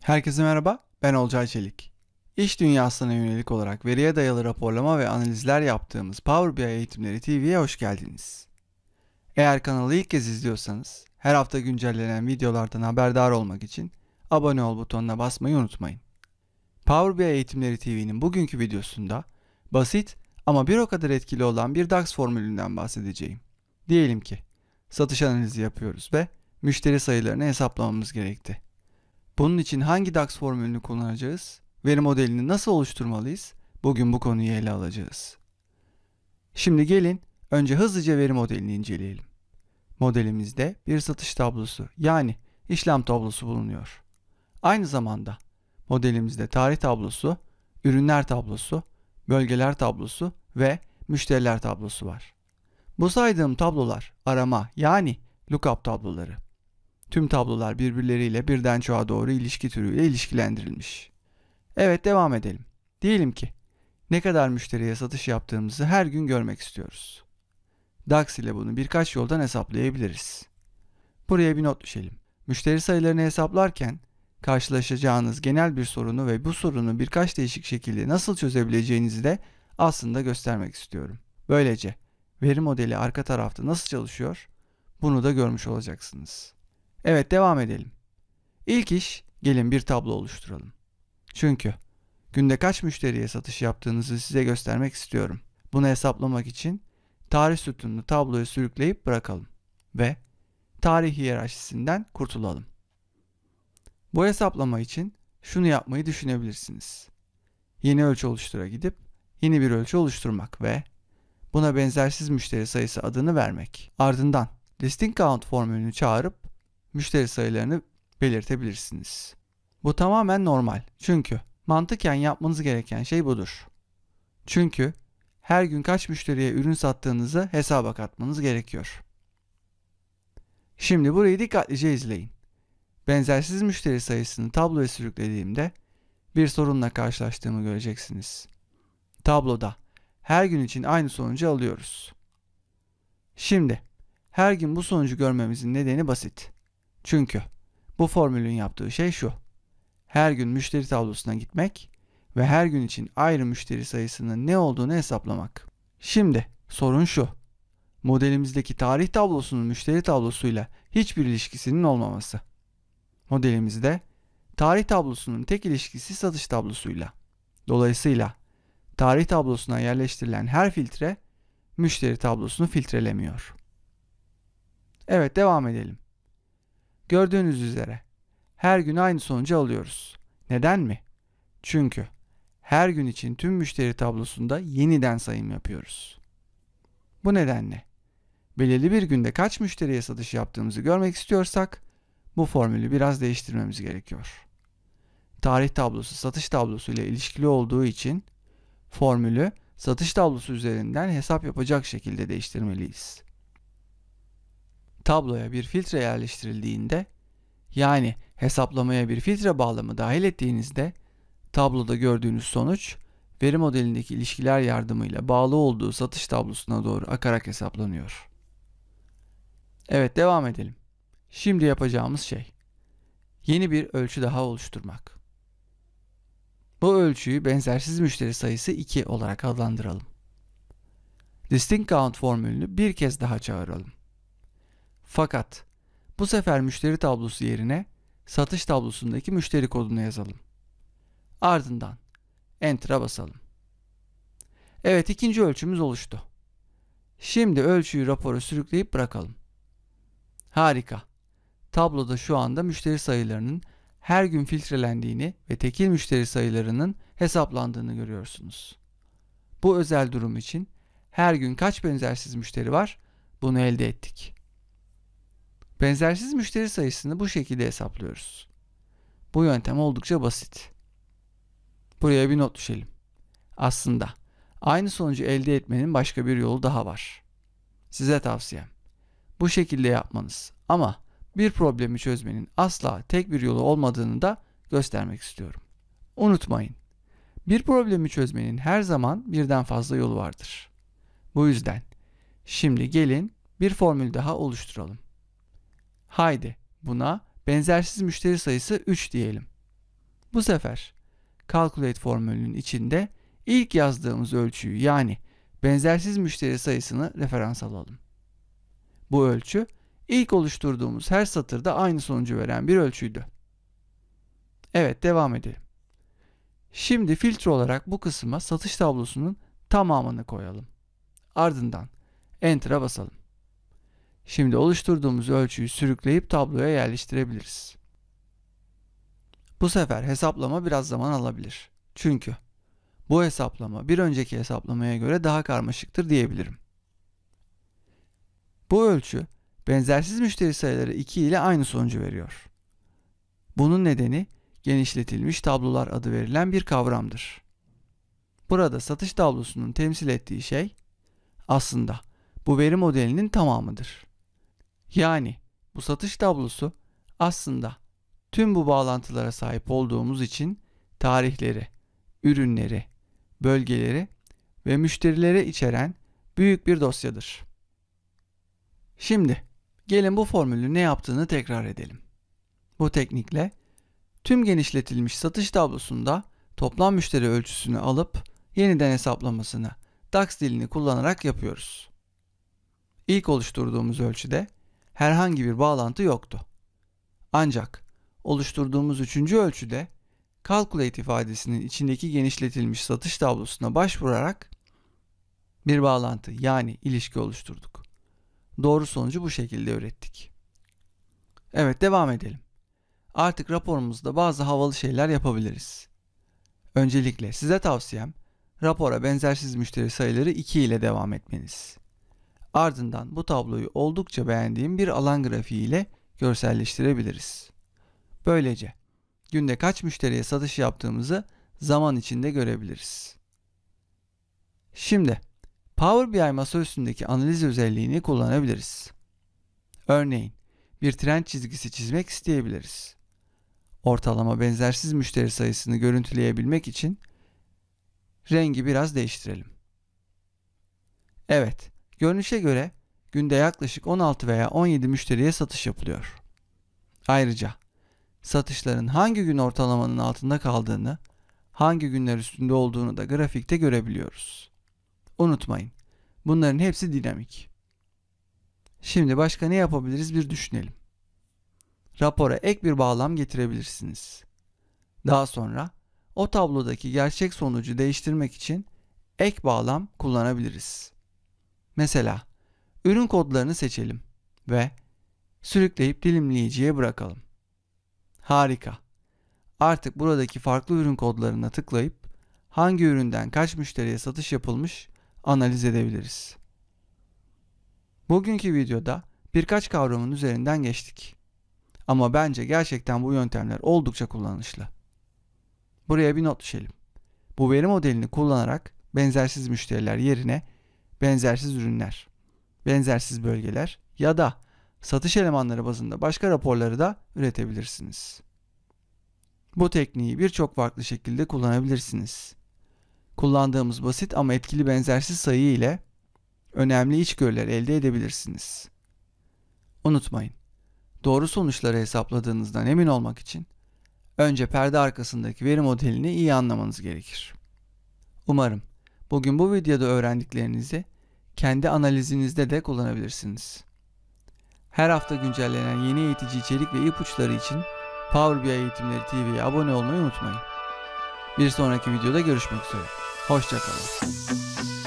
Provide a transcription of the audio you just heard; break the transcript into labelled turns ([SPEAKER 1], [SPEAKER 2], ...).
[SPEAKER 1] Herkese merhaba, ben Olcay Çelik. İş dünyasına yönelik olarak veriye dayalı raporlama ve analizler yaptığımız Power BI Eğitimleri TV'ye hoş geldiniz. Eğer kanalı ilk kez izliyorsanız, her hafta güncellenen videolardan haberdar olmak için abone ol butonuna basmayı unutmayın. Power BI Eğitimleri TV'nin bugünkü videosunda basit ama bir o kadar etkili olan bir DAX formülünden bahsedeceğim. Diyelim ki satış analizi yapıyoruz ve müşteri sayılarını hesaplamamız gerekti. Bunun için hangi DAX formülünü kullanacağız? Veri modelini nasıl oluşturmalıyız? Bugün bu konuyu ele alacağız. Şimdi gelin önce hızlıca veri modelini inceleyelim. Modelimizde bir satış tablosu yani işlem tablosu bulunuyor. Aynı zamanda modelimizde tarih tablosu, ürünler tablosu, bölgeler tablosu ve müşteriler tablosu var. Bu saydığım tablolar arama yani lookup tabloları. Tüm tablolar birbirleriyle birden çoğa doğru ilişki türüyle ilişkilendirilmiş. Evet devam edelim. Diyelim ki ne kadar müşteriye satış yaptığımızı her gün görmek istiyoruz. DAX ile bunu birkaç yoldan hesaplayabiliriz. Buraya bir not düşelim. Müşteri sayılarını hesaplarken karşılaşacağınız genel bir sorunu ve bu sorunu birkaç değişik şekilde nasıl çözebileceğinizi de aslında göstermek istiyorum. Böylece veri modeli arka tarafta nasıl çalışıyor bunu da görmüş olacaksınız. Evet devam edelim. İlk iş gelin bir tablo oluşturalım. Çünkü günde kaç müşteriye satış yaptığınızı size göstermek istiyorum. Bunu hesaplamak için tarih sütununu tabloya sürükleyip bırakalım ve tarih hiyerarşisinden kurtulalım. Bu hesaplama için şunu yapmayı düşünebilirsiniz. Yeni ölçü oluştura gidip yeni bir ölçü oluşturmak ve buna benzersiz müşteri sayısı adını vermek. Ardından listing count formülünü çağırıp müşteri sayılarını belirtebilirsiniz. Bu tamamen normal. Çünkü mantıken yapmanız gereken şey budur. Çünkü her gün kaç müşteriye ürün sattığınızı hesaba katmanız gerekiyor. Şimdi burayı dikkatlice izleyin. Benzersiz müşteri sayısını tabloya sürüklediğimde bir sorunla karşılaştığımı göreceksiniz. Tabloda her gün için aynı sonucu alıyoruz. Şimdi her gün bu sonucu görmemizin nedeni basit. Çünkü bu formülün yaptığı şey şu. Her gün müşteri tablosuna gitmek ve her gün için ayrı müşteri sayısının ne olduğunu hesaplamak. Şimdi sorun şu. Modelimizdeki tarih tablosunun müşteri tablosuyla hiçbir ilişkisinin olmaması. Modelimizde tarih tablosunun tek ilişkisi satış tablosuyla. Dolayısıyla tarih tablosuna yerleştirilen her filtre müşteri tablosunu filtrelemiyor. Evet devam edelim. Gördüğünüz üzere her gün aynı sonucu alıyoruz. Neden mi? Çünkü her gün için tüm müşteri tablosunda yeniden sayım yapıyoruz. Bu nedenle belirli bir günde kaç müşteriye satış yaptığımızı görmek istiyorsak bu formülü biraz değiştirmemiz gerekiyor. Tarih tablosu satış tablosu ile ilişkili olduğu için formülü satış tablosu üzerinden hesap yapacak şekilde değiştirmeliyiz tabloya bir filtre yerleştirildiğinde yani hesaplamaya bir filtre bağlamı dahil ettiğinizde tabloda gördüğünüz sonuç veri modelindeki ilişkiler yardımıyla bağlı olduğu satış tablosuna doğru akarak hesaplanıyor. Evet devam edelim. Şimdi yapacağımız şey yeni bir ölçü daha oluşturmak. Bu ölçüyü benzersiz müşteri sayısı 2 olarak adlandıralım. Distinct count formülünü bir kez daha çağıralım. Fakat bu sefer müşteri tablosu yerine satış tablosundaki müşteri kodunu yazalım. Ardından Enter'a basalım. Evet ikinci ölçümüz oluştu. Şimdi ölçüyü rapora sürükleyip bırakalım. Harika. Tabloda şu anda müşteri sayılarının her gün filtrelendiğini ve tekil müşteri sayılarının hesaplandığını görüyorsunuz. Bu özel durum için her gün kaç benzersiz müşteri var bunu elde ettik. Benzersiz müşteri sayısını bu şekilde hesaplıyoruz. Bu yöntem oldukça basit. Buraya bir not düşelim. Aslında aynı sonucu elde etmenin başka bir yolu daha var. Size tavsiyem. Bu şekilde yapmanız ama bir problemi çözmenin asla tek bir yolu olmadığını da göstermek istiyorum. Unutmayın. Bir problemi çözmenin her zaman birden fazla yolu vardır. Bu yüzden şimdi gelin bir formül daha oluşturalım. Haydi buna benzersiz müşteri sayısı 3 diyelim. Bu sefer calculate formülünün içinde ilk yazdığımız ölçüyü yani benzersiz müşteri sayısını referans alalım. Bu ölçü ilk oluşturduğumuz her satırda aynı sonucu veren bir ölçüydü. Evet devam edelim. Şimdi filtre olarak bu kısma satış tablosunun tamamını koyalım. Ardından Enter'a basalım. Şimdi oluşturduğumuz ölçüyü sürükleyip tabloya yerleştirebiliriz. Bu sefer hesaplama biraz zaman alabilir. Çünkü bu hesaplama bir önceki hesaplamaya göre daha karmaşıktır diyebilirim. Bu ölçü benzersiz müşteri sayıları 2 ile aynı sonucu veriyor. Bunun nedeni genişletilmiş tablolar adı verilen bir kavramdır. Burada satış tablosunun temsil ettiği şey aslında bu veri modelinin tamamıdır. Yani bu satış tablosu aslında tüm bu bağlantılara sahip olduğumuz için tarihleri, ürünleri, bölgeleri ve müşterilere içeren büyük bir dosyadır. Şimdi gelin bu formülü ne yaptığını tekrar edelim. Bu teknikle tüm genişletilmiş satış tablosunda toplam müşteri ölçüsünü alıp yeniden hesaplamasını DAX dilini kullanarak yapıyoruz. İlk oluşturduğumuz ölçüde herhangi bir bağlantı yoktu. Ancak oluşturduğumuz üçüncü ölçüde calculate ifadesinin içindeki genişletilmiş satış tablosuna başvurarak bir bağlantı yani ilişki oluşturduk. Doğru sonucu bu şekilde ürettik. Evet devam edelim. Artık raporumuzda bazı havalı şeyler yapabiliriz. Öncelikle size tavsiyem rapora benzersiz müşteri sayıları 2 ile devam etmeniz. Ardından bu tabloyu oldukça beğendiğim bir alan grafiği ile görselleştirebiliriz. Böylece günde kaç müşteriye satış yaptığımızı zaman içinde görebiliriz. Şimdi Power BI masaüstündeki analiz özelliğini kullanabiliriz. Örneğin bir trend çizgisi çizmek isteyebiliriz. Ortalama benzersiz müşteri sayısını görüntüleyebilmek için rengi biraz değiştirelim. Evet, Görünüşe göre günde yaklaşık 16 veya 17 müşteriye satış yapılıyor. Ayrıca satışların hangi gün ortalamanın altında kaldığını, hangi günler üstünde olduğunu da grafikte görebiliyoruz. Unutmayın, bunların hepsi dinamik. Şimdi başka ne yapabiliriz bir düşünelim. Rapora ek bir bağlam getirebilirsiniz. Daha sonra o tablodaki gerçek sonucu değiştirmek için ek bağlam kullanabiliriz. Mesela ürün kodlarını seçelim ve sürükleyip dilimleyiciye bırakalım. Harika. Artık buradaki farklı ürün kodlarına tıklayıp hangi üründen kaç müşteriye satış yapılmış analiz edebiliriz. Bugünkü videoda birkaç kavramın üzerinden geçtik. Ama bence gerçekten bu yöntemler oldukça kullanışlı. Buraya bir not düşelim. Bu veri modelini kullanarak benzersiz müşteriler yerine benzersiz ürünler, benzersiz bölgeler ya da satış elemanları bazında başka raporları da üretebilirsiniz. Bu tekniği birçok farklı şekilde kullanabilirsiniz. Kullandığımız basit ama etkili benzersiz sayı ile önemli içgörüler elde edebilirsiniz. Unutmayın, doğru sonuçları hesapladığınızdan emin olmak için önce perde arkasındaki veri modelini iyi anlamanız gerekir. Umarım bugün bu videoda öğrendiklerinizi kendi analizinizde de kullanabilirsiniz. Her hafta güncellenen yeni eğitici içerik ve ipuçları için Power BI Eğitimleri TV'ye abone olmayı unutmayın. Bir sonraki videoda görüşmek üzere. Hoşçakalın.